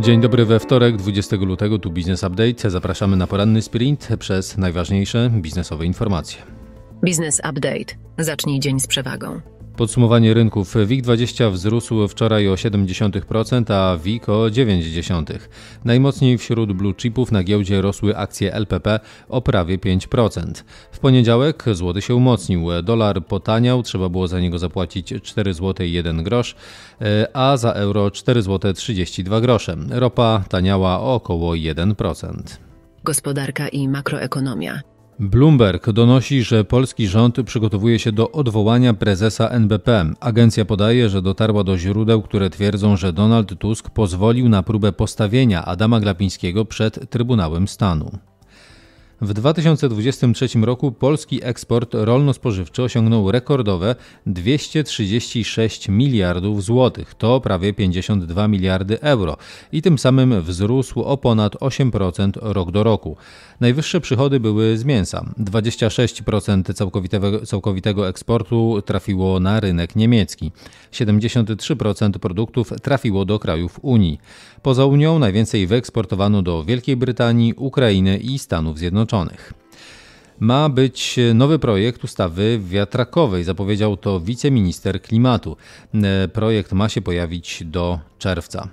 Dzień dobry we wtorek, 20 lutego, tu Biznes Update. Zapraszamy na poranny sprint przez najważniejsze biznesowe informacje. Biznes Update. Zacznij dzień z przewagą. Podsumowanie rynków. WIG20 wzrósł wczoraj o 0,7%, a WIG o 0,9%. Najmocniej wśród blue chipów na giełdzie rosły akcje LPP o prawie 5%. W poniedziałek złoty się umocnił, dolar potaniał, trzeba było za niego zapłacić 4 zł 1 grosz, e, a za euro 4 zł 32 grosze. Ropa taniała o około 1%. Gospodarka i makroekonomia. Bloomberg donosi, że polski rząd przygotowuje się do odwołania prezesa NBP. Agencja podaje, że dotarła do źródeł, które twierdzą, że Donald Tusk pozwolił na próbę postawienia Adama Glapińskiego przed Trybunałem Stanu. W 2023 roku polski eksport rolno-spożywczy osiągnął rekordowe 236 miliardów złotych, to prawie 52 miliardy euro i tym samym wzrósł o ponad 8% rok do roku. Najwyższe przychody były z mięsa. 26% całkowitego, całkowitego eksportu trafiło na rynek niemiecki. 73% produktów trafiło do krajów Unii. Poza Unią najwięcej wyeksportowano do Wielkiej Brytanii, Ukrainy i Stanów Zjednoczonych. Zjednoczonych. Ma być nowy projekt ustawy wiatrakowej, zapowiedział to wiceminister klimatu. E, projekt ma się pojawić do czerwca.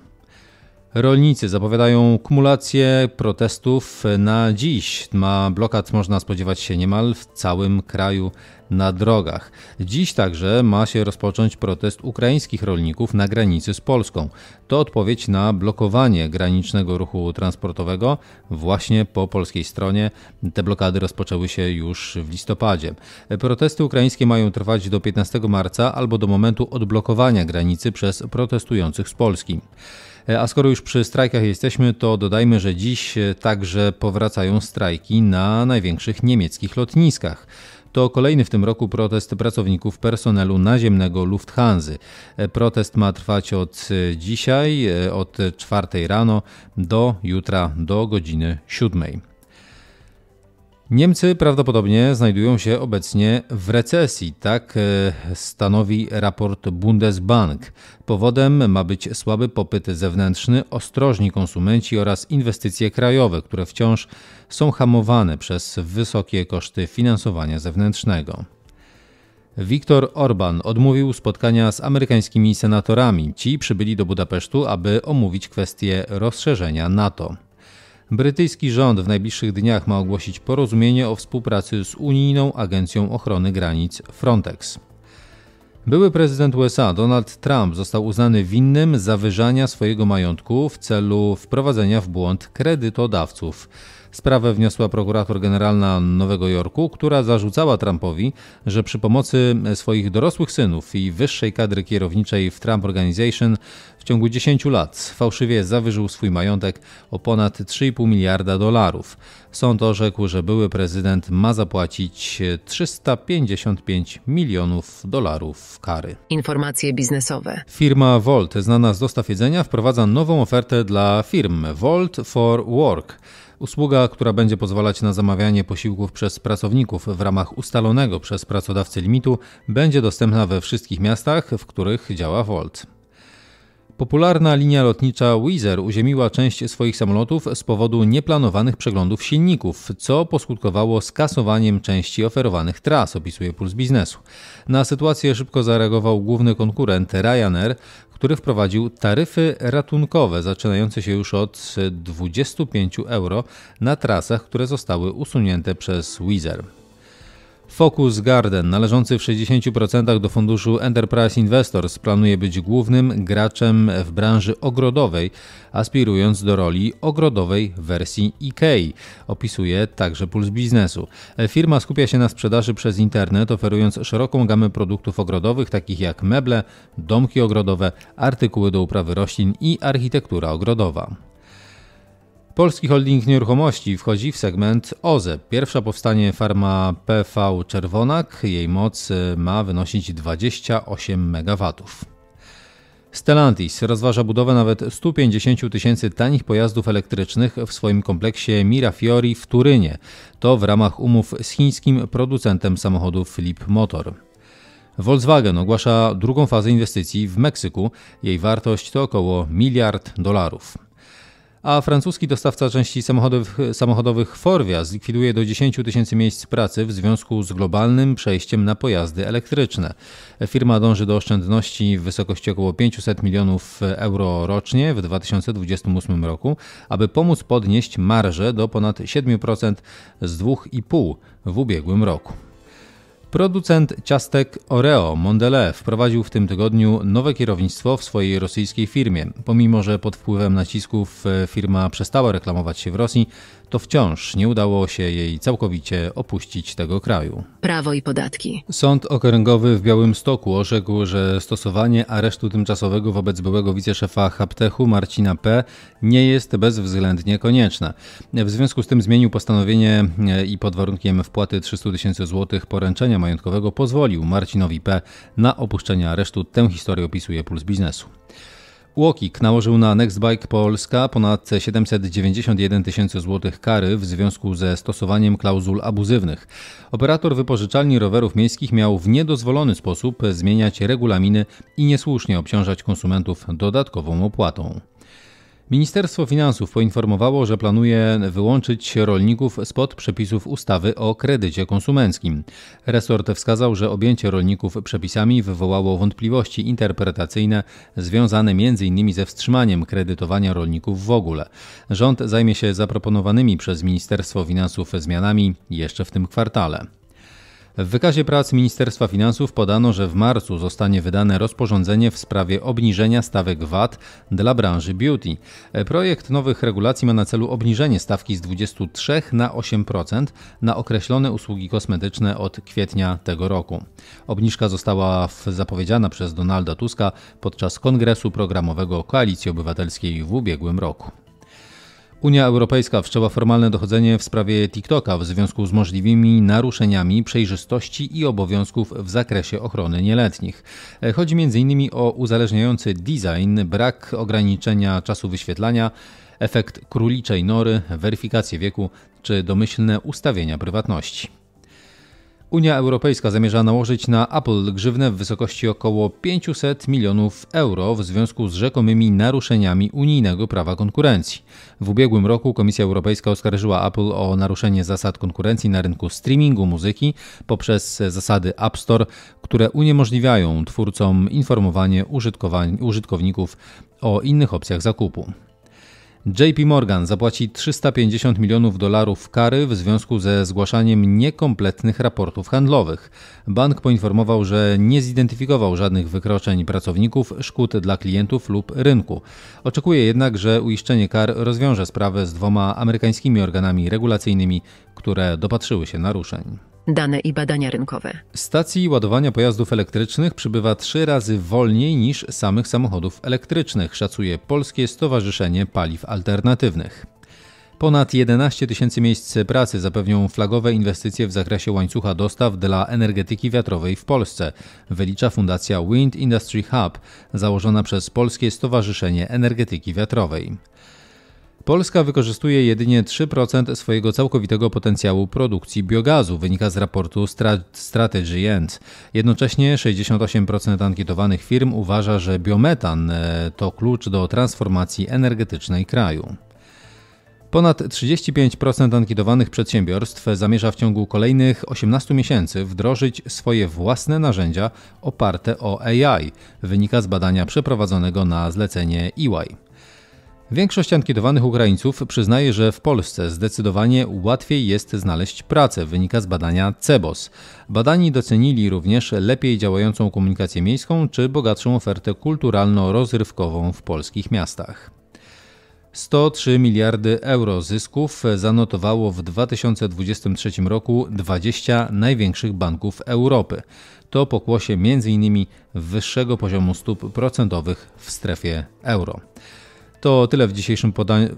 Rolnicy zapowiadają kumulację protestów na dziś. Ma blokad można spodziewać się niemal w całym kraju na drogach. Dziś także ma się rozpocząć protest ukraińskich rolników na granicy z Polską. To odpowiedź na blokowanie granicznego ruchu transportowego właśnie po polskiej stronie. Te blokady rozpoczęły się już w listopadzie. Protesty ukraińskie mają trwać do 15 marca albo do momentu odblokowania granicy przez protestujących z Polski. E, a skoro już przy strajkach jesteśmy, to dodajmy, że dziś e, także powracają strajki na największych niemieckich lotniskach. To kolejny w tym roku protest pracowników personelu naziemnego Lufthansa. E, protest ma trwać od dzisiaj, od 4 rano do jutra, do godziny 7. Niemcy prawdopodobnie znajdują się obecnie w recesji, tak e, stanowi raport Bundesbank. Powodem ma być słaby popyt zewnętrzny, ostrożni konsumenci oraz inwestycje krajowe, które wciąż są hamowane przez wysokie koszty finansowania zewnętrznego. Viktor Orban odmówił spotkania z amerykańskimi senatorami. Ci przybyli do Budapesztu, aby omówić kwestię rozszerzenia NATO. Brytyjski rząd w najbliższych dniach ma ogłosić porozumienie o współpracy z unijną agencją ochrony granic Frontex. Były prezydent USA Donald Trump został uznany winnym zawyżania swojego majątku w celu wprowadzenia w błąd kredytodawców. Sprawę wniosła prokurator generalna Nowego Jorku, która zarzucała Trumpowi, że przy pomocy swoich dorosłych synów i wyższej kadry kierowniczej w Trump Organization w ciągu 10 lat fałszywie zawyżył swój majątek o ponad 3,5 miliarda dolarów. Sąd orzekł, że były prezydent ma zapłacić 355 milionów dolarów kary. Informacje biznesowe. Firma Volt, znana z dostaw jedzenia, wprowadza nową ofertę dla firm Volt for Work. Usługa, która będzie pozwalać na zamawianie posiłków przez pracowników w ramach ustalonego przez pracodawcę limitu, będzie dostępna we wszystkich miastach, w których działa Volt. Popularna linia lotnicza Wizz uziemiła część swoich samolotów z powodu nieplanowanych przeglądów silników, co poskutkowało skasowaniem części oferowanych tras, opisuje Puls Biznesu. Na sytuację szybko zareagował główny konkurent Ryanair, który wprowadził taryfy ratunkowe zaczynające się już od 25 euro na trasach, które zostały usunięte przez Wizz Focus Garden, należący w 60% do funduszu Enterprise Investors, planuje być głównym graczem w branży ogrodowej, aspirując do roli ogrodowej wersji IKEA, e opisuje także Puls Biznesu. Firma skupia się na sprzedaży przez internet, oferując szeroką gamę produktów ogrodowych, takich jak meble, domki ogrodowe, artykuły do uprawy roślin i architektura ogrodowa. Polski Holding Nieruchomości wchodzi w segment OZE. Pierwsza powstanie farma PV Czerwonak. Jej moc y, ma wynosić 28 MW. Stellantis rozważa budowę nawet 150 tysięcy tanich pojazdów elektrycznych w swoim kompleksie Mirafiori w Turynie. To w ramach umów z chińskim producentem samochodów Flip Motor. Volkswagen ogłasza drugą fazę inwestycji w Meksyku. Jej wartość to około miliard dolarów a francuski dostawca części samochodowych, samochodowych Forvia zlikwiduje do 10 tysięcy miejsc pracy w związku z globalnym przejściem na pojazdy elektryczne. Firma dąży do oszczędności w wysokości około 500 milionów euro rocznie w 2028 roku, aby pomóc podnieść marżę do ponad 7% z 2,5% w ubiegłym roku. Producent ciastek Oreo Mondelez wprowadził w tym tygodniu nowe kierownictwo w swojej rosyjskiej firmie. Pomimo, że pod wpływem nacisków e, firma przestała reklamować się w Rosji, to wciąż nie udało się jej całkowicie opuścić tego kraju. Prawo i podatki. Sąd okręgowy w Białym Stoku orzekł, że stosowanie aresztu tymczasowego wobec byłego wiceszefa Haptechu Marcina P. nie jest bezwzględnie konieczne. W związku z tym zmienił postanowienie e, i pod warunkiem wpłaty 300 tysięcy złotych poręczenia majątkowego pozwolił Marcinowi P. na opuszczenie aresztu. Tę historię opisuje Puls Biznesu. Łokik nałożył na Nextbike Polska ponad 791 tysięcy złotych kary w związku ze stosowaniem klauzul abuzywnych. Operator wypożyczalni rowerów miejskich miał w niedozwolony sposób zmieniać regulaminy i niesłusznie obciążać konsumentów dodatkową opłatą. Ministerstwo Finansów poinformowało, że planuje wyłączyć rolników spod przepisów ustawy o kredycie konsumenckim. Resort wskazał, że objęcie rolników przepisami wywołało wątpliwości interpretacyjne związane m.in. ze wstrzymaniem kredytowania rolników w ogóle. Rząd zajmie się zaproponowanymi przez Ministerstwo Finansów zmianami jeszcze w tym kwartale. W wykazie prac Ministerstwa Finansów podano, że w marcu zostanie wydane rozporządzenie w sprawie obniżenia stawek VAT dla branży beauty. Projekt nowych regulacji ma na celu obniżenie stawki z 23 na 8% na określone usługi kosmetyczne od kwietnia tego roku. Obniżka została zapowiedziana przez Donalda Tuska podczas kongresu programowego Koalicji Obywatelskiej w ubiegłym roku. Unia Europejska wszczęła formalne dochodzenie w sprawie TikToka w związku z możliwymi naruszeniami przejrzystości i obowiązków w zakresie ochrony nieletnich. Chodzi m.in. o uzależniający design, brak ograniczenia czasu wyświetlania, efekt króliczej nory, weryfikację wieku czy domyślne ustawienia prywatności. Unia Europejska zamierza nałożyć na Apple grzywnę w wysokości około 500 milionów euro w związku z rzekomymi naruszeniami unijnego prawa konkurencji. W ubiegłym roku Komisja Europejska oskarżyła Apple o naruszenie zasad konkurencji na rynku streamingu muzyki poprzez zasady App Store, które uniemożliwiają twórcom informowanie użytkowników o innych opcjach zakupu. JP Morgan zapłaci 350 milionów dolarów kary w związku ze zgłaszaniem niekompletnych raportów handlowych. Bank poinformował, że nie zidentyfikował żadnych wykroczeń pracowników, szkód dla klientów lub rynku. Oczekuje jednak, że uiszczenie kar rozwiąże sprawę z dwoma amerykańskimi organami regulacyjnymi, które dopatrzyły się naruszeń dane i badania rynkowe. Stacji ładowania pojazdów elektrycznych przybywa trzy razy wolniej niż samych samochodów elektrycznych, szacuje Polskie Stowarzyszenie Paliw Alternatywnych. Ponad 11 tysięcy miejsc pracy zapewnią flagowe inwestycje w zakresie łańcucha dostaw dla energetyki wiatrowej w Polsce, wylicza Fundacja Wind Industry Hub, założona przez Polskie Stowarzyszenie Energetyki Wiatrowej. Polska wykorzystuje jedynie 3% swojego całkowitego potencjału produkcji biogazu, wynika z raportu Strategy End. Jednocześnie 68% ankietowanych firm uważa, że biometan e, to klucz do transformacji energetycznej kraju. Ponad 35% ankietowanych przedsiębiorstw zamierza w ciągu kolejnych 18 miesięcy wdrożyć swoje własne narzędzia oparte o AI, wynika z badania przeprowadzonego na zlecenie EY. Większość ankietowanych Ukraińców przyznaje, że w Polsce zdecydowanie łatwiej jest znaleźć pracę, wynika z badania CEBOS. Badani docenili również lepiej działającą komunikację miejską czy bogatszą ofertę kulturalno-rozrywkową w polskich miastach. 103 miliardy euro zysków zanotowało w 2023 roku 20 największych banków Europy. To pokłosie m.in. wyższego poziomu stóp procentowych w strefie euro. To tyle w dzisiejszym podaniu.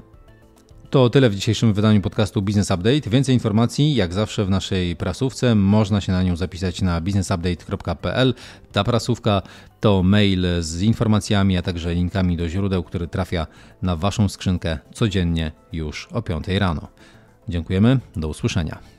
To tyle w dzisiejszym wydaniu podcastu Business Update. Więcej informacji, jak zawsze w naszej prasówce, można się na nią zapisać na businessupdate.pl. Ta prasówka to mail z informacjami, a także linkami do źródeł, który trafia na Waszą skrzynkę codziennie już o 5 rano. Dziękujemy, do usłyszenia.